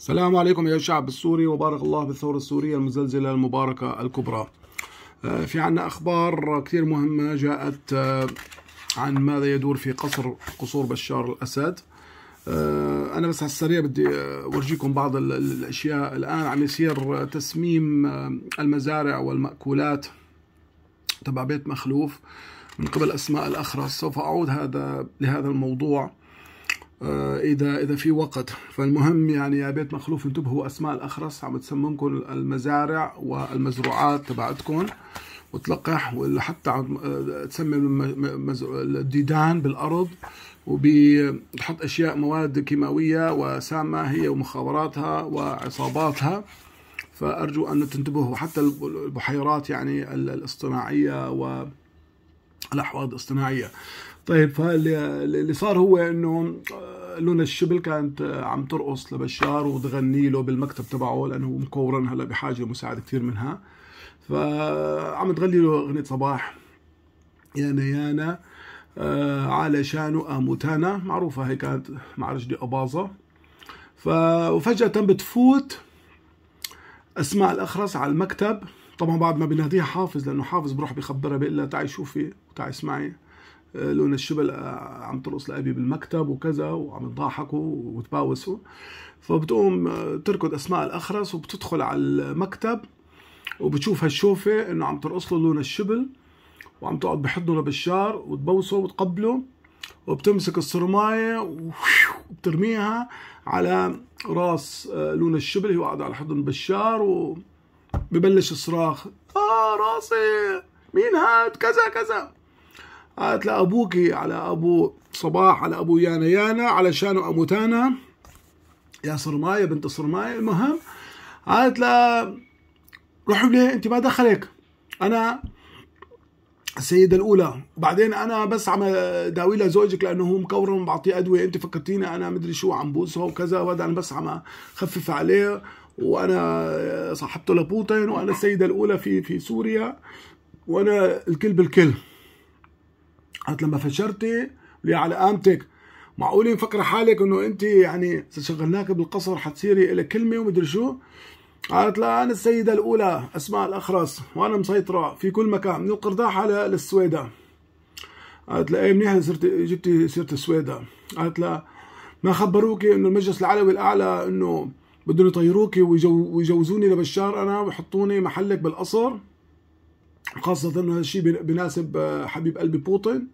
السلام عليكم يا الشعب السوري وبارك الله بالثورة السورية المزلزلة المباركة الكبرى آه، في عنا أخبار كثير مهمة جاءت آه، عن ماذا يدور في قصر قصور بشار الأسد آه، أنا بس على السريع بدي أورجيكم بعض الأشياء الآن عم يصير تسميم المزارع والمأكولات تبع بيت مخلوف من قبل أسماء الأخرس سوف أعود هذا لهذا الموضوع آه، اذا اذا في وقت فالمهم يعني يا بيت مخلوف انتبهوا اسماء الاخرس عم تسممكم المزارع والمزروعات تبعتكم وتلقح ولا حتى آه، تسمي الديدان بالارض وبتحط اشياء مواد كيماويه وسامه هي ومخابراتها وعصاباتها فارجو ان تنتبهوا حتى البحيرات يعني الاصطناعيه والاحواض الاصطناعيه طيب فاللي صار هو انه آه، لونا الشبل كانت آه، عم ترقص لبشار وتغني له بالمكتب تبعه لانه مكورن هلا بحاجه مساعده كثير منها فعم تغني له اغنيه صباح يا يانا آه، على شانو اموتانا معروفه هي كانت مع رشدي اباظه ف وفجاه بتفوت اسماء الاخرس على المكتب طبعا بعد ما بيناديها حافظ لانه حافظ بروح بخبرها بيقول لها تعي شوفي وتعي اسمعي آه، لون الشبل آه، عم ترقص لأبي بالمكتب وكذا وعم تضاحكوا وتباوسوا فبتقوم آه، تركض أسماء الأخرس وبتدخل على المكتب وبتشوف هالشوفة إنه عم ترقص له لون الشبل وعم تقعد بحضنه لبشار وتبوسه وتقبله وبتمسك الصرماية وبترميها على راس لون الشبل هو قاعد على حضن بشار وببلش الصراخ اه راسي مين هاد كذا كذا قالت لابوكي على أبو صباح على أبو يانا يانا على شانو أموتانا يا صرماية بنت صرماية المهم قالت له روح ليه أنت ما دخلك أنا السيدة الأولى وبعدين أنا بس عم داوي لها زوجك لأنه هو مكورم بعطيه أدوية أنت فكرتيني أنا مدري شو عم بوسه وكذا وهذا أنا بس عم خفف عليه وأنا صاحبته لبوتين وأنا السيدة الأولى في في سوريا وأنا الكل بالكل قالت لما فشرتي لي على قامتك معقول مفكره حالك انه انت يعني اذا شغلناك بالقصر حتصيري لك كلمه ومدري شو قالت لا انا السيده الاولى اسماء الاخرس وانا مسيطره في كل مكان من القرداحه للسويدة قالت لها ايه منيح صرتي جبتي سيره السويدة قالت لها ما خبروكي انه المجلس العلوي الاعلى انه بدهم يطيروكي ويجوزوني لبشار انا ويحطوني محلك بالقصر خاصة انه هالشيء بناسب حبيب قلبي بوتين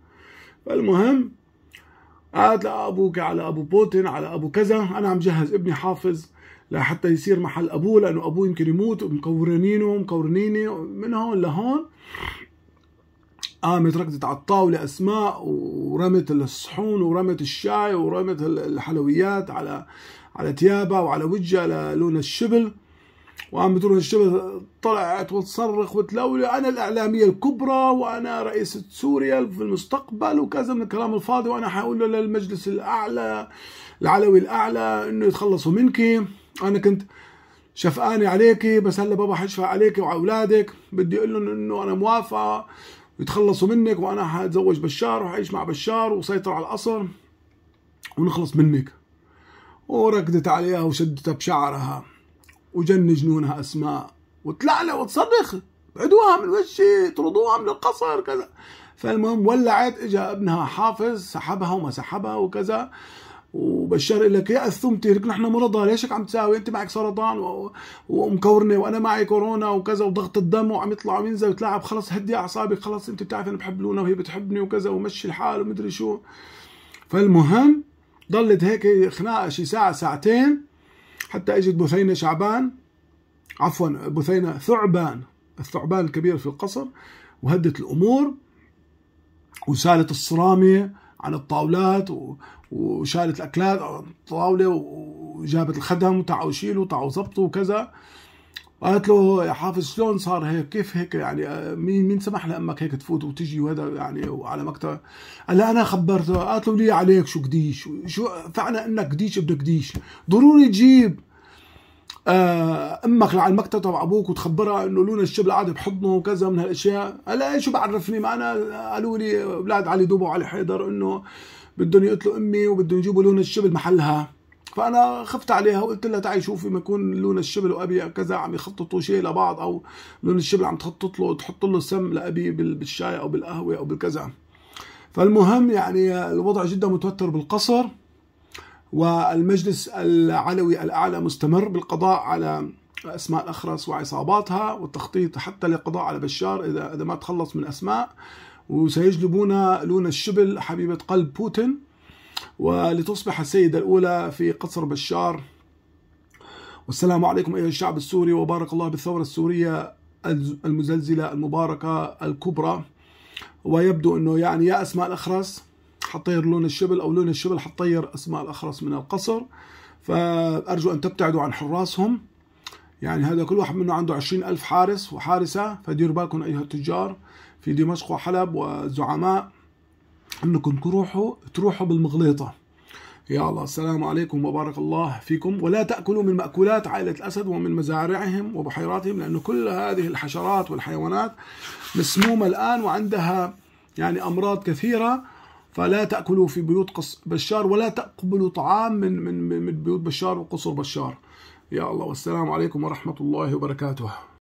فالمهم قالت لابوك على ابو بوتين على ابو كذا انا عم جهز ابني حافظ لحتى يصير محل ابوه لانه ابوه يمكن يموت مكورنينه مكورنيني من هون لهون قامت ركضت على الطاولة أسماء ورمت الصحون ورمت الشاي ورمت الحلويات على على تيابها وعلى وجهها لون الشبل وعم بتروح الشبه طلعت وتصرخ وتلولي انا الاعلاميه الكبرى وانا رئيسه سوريا في المستقبل وكذا من الكلام الفاضي وانا حقول له للمجلس الاعلى العلوي الاعلى انه يتخلصوا منك انا كنت شفقاني عليك بس هلا بابا حشفى عليك وعلى اولادك بدي اقول لهم انه انا موافقه يتخلصوا منك وانا حتزوج بشار وحعيش مع بشار وسيطر على القصر ونخلص منك وركضت عليها وشدتها بشعرها وجن جنونها اسماء وتلعلع وتصرخ ابعدوها من وشي طردوها من القصر كذا فالمهم ولعت اجى ابنها حافظ سحبها وما سحبها وكذا وبشار لك يا اثمتي لك نحن مرضى ليش هيك عم تساوي انت معك سرطان ومكورنه وانا معي كورونا وكذا وضغط الدم وعم يطلع وينزل وتلاعب خلص هدي اعصابك خلص انت بتعرفي انا بحب لونا وهي بتحبني وكذا ومشي الحال ومدري شو فالمهم ضلت هيك خناقه شي ساعه ساعتين حتى اجت بثينه شعبان عفوا بثينه ثعبان الثعبان الكبير في القصر وهدت الامور وسالت الصرامه عن الطاولات وشالت الاكلات الطاوله وجابت الخدم وتعوا شيلوا وتعوا ظبطوا وكذا قالت له يا حافظ شلون صار هيك كيف هيك يعني مين مين سمح لامك هيك تفوت وتجي وهذا يعني وعلى مكتب قال لها انا خبرته قالت له لي عليك شو قديش شو فعلا انك قديش ابن قديش ضروري تجيب آه، امك لعلمك تبع ابوك وتخبرها انه لونا الشبل قاعد بحضنه وكذا من هالاشياء هلا إيه، شو بعرفني ما انا قالوا لي اولاد علي دوبه وعلي حيدر انه بدهم يقتلوا امي وبدهم يجيبوا لون الشبل محلها فانا خفت عليها وقلت لها تعي شوفي ما يكون لون الشبل وابي كذا عم يخططوا شيء لبعض او لون الشبل عم تخطط له تحط له سم لابي بالشاي او بالقهوه او بالكذا فالمهم يعني الوضع جدا متوتر بالقصر والمجلس العلوي الأعلى مستمر بالقضاء على أسماء الأخرس وعصاباتها والتخطيط حتى للقضاء على بشار إذا إذا ما تخلص من أسماء وسيجلبون لون الشبل حبيبة قلب بوتين ولتصبح السيدة الأولى في قصر بشار والسلام عليكم أيها الشعب السوري وبارك الله بالثورة السورية المزلزلة المباركة الكبرى ويبدو أنه يعني يا أسماء الأخرس حطير لون الشبل أو لون الشبل حطير أسماء الأخرس من القصر فأرجو أن تبتعدوا عن حراسهم يعني هذا كل واحد منه عنده عشرين ألف حارس وحارسة فديروا بالكم أيها التجار في دمشق وحلب وزعماء أنكم تروحوا تروحوا بالمغليطة يا الله السلام عليكم وبارك الله فيكم ولا تأكلوا من مأكولات عائلة الأسد ومن مزارعهم وبحيراتهم لأن كل هذه الحشرات والحيوانات مسمومة الآن وعندها يعني أمراض كثيرة فلا تأكلوا في بيوت قص بشار ولا تقبلوا طعام من من من بيوت بشار وقصر بشار يا الله والسلام عليكم ورحمة الله وبركاته